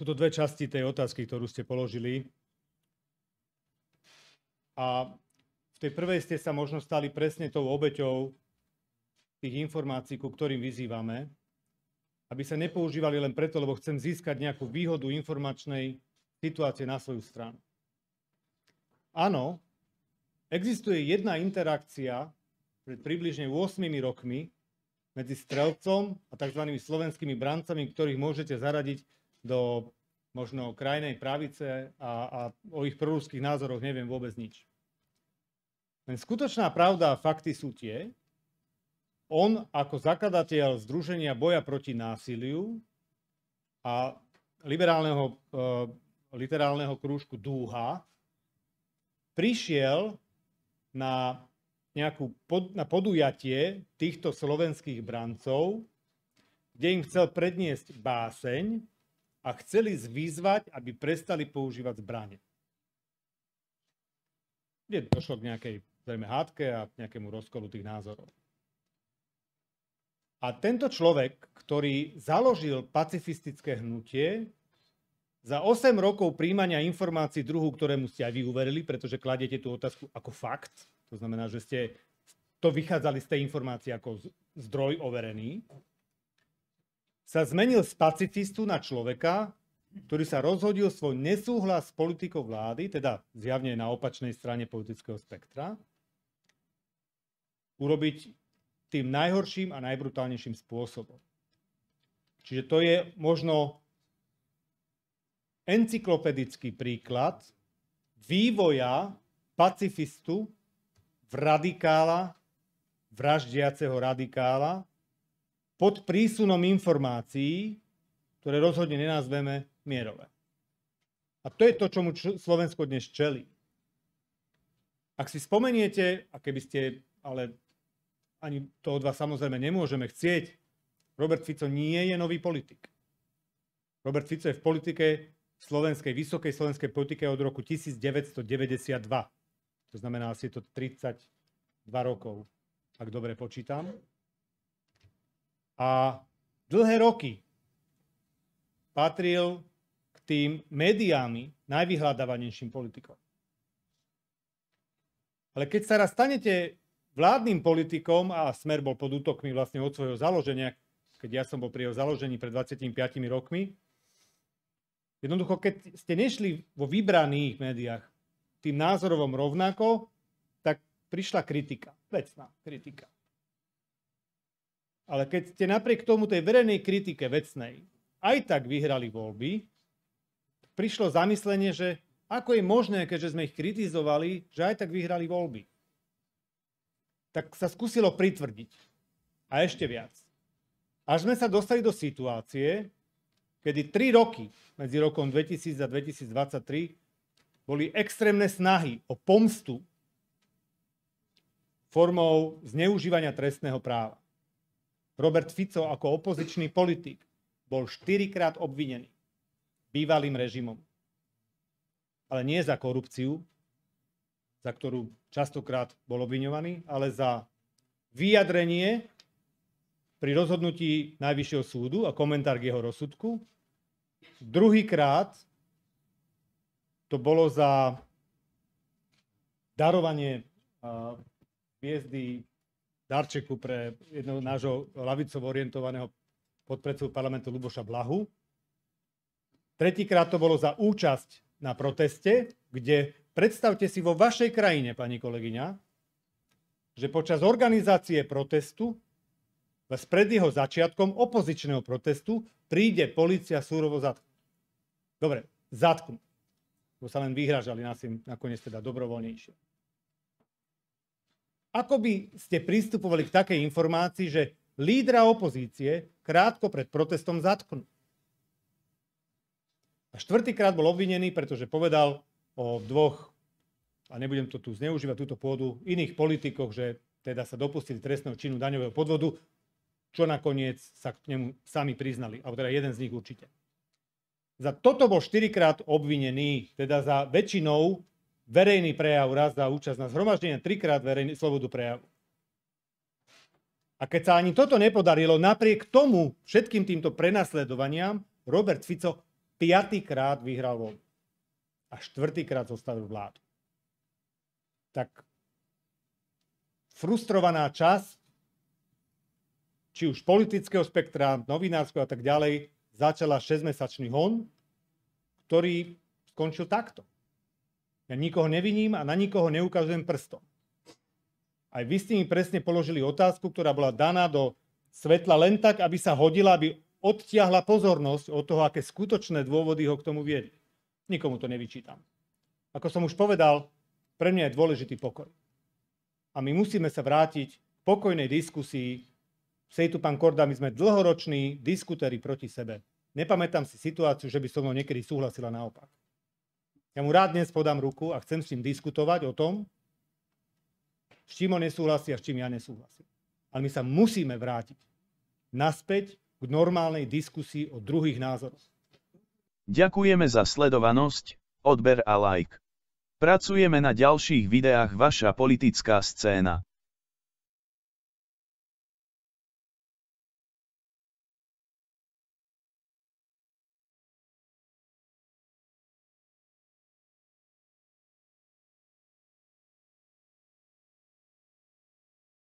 Sú to dve časti tej otázky, ktorú ste položili. A v tej prvej ste sa možno stali presne tou obeťou tých informácií, ku ktorým vyzývame, aby sa nepoužívali len preto, lebo chcem získať nejakú výhodu informačnej situácie na svoju stranu. Áno, existuje jedna interakcia pred približne 8 rokmi medzi strelcom a tzv. slovenskými brancami, ktorých môžete zaradiť do možno krajnej pravice a, a o ich proruských názoroch neviem vôbec nič. Len skutočná pravda a fakty sú tie, on ako zakladateľ Združenia boja proti násiliu a liberálneho, e, literálneho krúžku Dúha prišiel na, nejakú pod, na podujatie týchto slovenských brancov, kde im chcel predniesť báseň, a chceli zvýzvať, aby prestali používať zbranie. Kde došlo k nejakej zrejme hádke a k nejakému rozkolu tých názorov. A tento človek, ktorý založil pacifistické hnutie, za 8 rokov príjmania informácií druhu, ktorému ste aj vy uverili, pretože kladete tú otázku ako fakt, to znamená, že ste to vychádzali z tej informácie ako zdroj overený, sa zmenil z pacifistu na človeka, ktorý sa rozhodil svoj nesúhlas s politikou vlády, teda zjavne na opačnej strane politického spektra, urobiť tým najhorším a najbrutálnejším spôsobom. Čiže to je možno encyklopedický príklad vývoja pacifistu v radikála, vraždiaceho radikála, pod prísunom informácií, ktoré rozhodne nenazveme mierové. A to je to, čomu Slovensko dnes čelí. Ak si spomeniete, a keby ste, ale ani to od vás samozrejme nemôžeme chcieť, Robert Fico nie je nový politik. Robert Fico je v politike slovenskej, vysokej slovenskej politike od roku 1992. To znamená, asi je to 32 rokov, ak dobre počítam a dlhé roky patril k tým médiámi najvyhľadávanejším politikom. Ale keď sa raz stanete vládnym politikom, a Smer bol pod útokmi vlastne od svojho založenia, keď ja som bol pri jeho založení pred 25 rokmi, jednoducho, keď ste nešli vo vybraných médiách tým názorovom rovnako, tak prišla kritika, vecná kritika. Ale keď ste napriek tomu tej verejnej kritike vecnej aj tak vyhrali voľby, prišlo zamyslenie, že ako je možné, keďže sme ich kritizovali, že aj tak vyhrali voľby. Tak sa skúsilo pritvrdiť. A ešte viac. Až sme sa dostali do situácie, kedy tri roky medzi rokom 2000 a 2023 boli extrémne snahy o pomstu formou zneužívania trestného práva. Robert Fico ako opozičný politik bol štyrikrát obvinený bývalým režimom. Ale nie za korupciu, za ktorú častokrát bol obviňovaný, ale za vyjadrenie pri rozhodnutí Najvyššieho súdu a komentár k jeho rozsudku. Druhýkrát to bolo za darovanie hviezdy darčeku pre jedného nášho lavicovo orientovaného podpredsedu parlamentu Luboša Blahu. Tretíkrát to bolo za účasť na proteste, kde predstavte si vo vašej krajine, pani kolegyňa, že počas organizácie protestu vás pred jeho začiatkom opozičného protestu príde policia súrovo zatknúť. Dobre, zatknúť. To sa len vyhražali nás im nakoniec teda dobrovoľnejšie. Ako by ste pristupovali k takej informácii, že lídra opozície krátko pred protestom zatknú? A štvrtýkrát bol obvinený, pretože povedal o dvoch, a nebudem to tu zneužívať, túto pôdu, iných politikoch, že teda sa dopustili trestného činu daňového podvodu, čo nakoniec sa k nemu sami priznali, alebo teda jeden z nich určite. Za toto bol štyrikrát obvinený, teda za väčšinou verejný prejav raz za účasť na zhromaždenie, trikrát verejný, slobodu prejavu. A keď sa ani toto nepodarilo, napriek tomu, všetkým týmto prenasledovaniam, Robert Fico piatýkrát vyhral voľbu a štvrtýkrát zostavil vládu. Tak frustrovaná čas, či už politického spektra, novinárskeho a tak ďalej, začala 6-mesačný hon, ktorý skončil takto. Ja nikoho neviním a na nikoho neukazujem prstom. Aj vy ste mi presne položili otázku, ktorá bola daná do svetla len tak, aby sa hodila, aby odtiahla pozornosť od toho, aké skutočné dôvody ho k tomu viedli. Nikomu to nevyčítam. Ako som už povedal, pre mňa je dôležitý pokoj. A my musíme sa vrátiť k pokojnej diskusii. V tu pán Korda, my sme dlhoroční diskutéri proti sebe. Nepamätám si situáciu, že by so mnou niekedy súhlasila naopak. Ja mu rád dnes podám ruku a chcem s ním diskutovať o tom, s čím on nesúhlasí a s čím ja nesúhlasím. Ale my sa musíme vrátiť naspäť k normálnej diskusii o druhých názoroch. Ďakujeme za sledovanosť, odber a like. Pracujeme na ďalších videách Vaša politická scéna.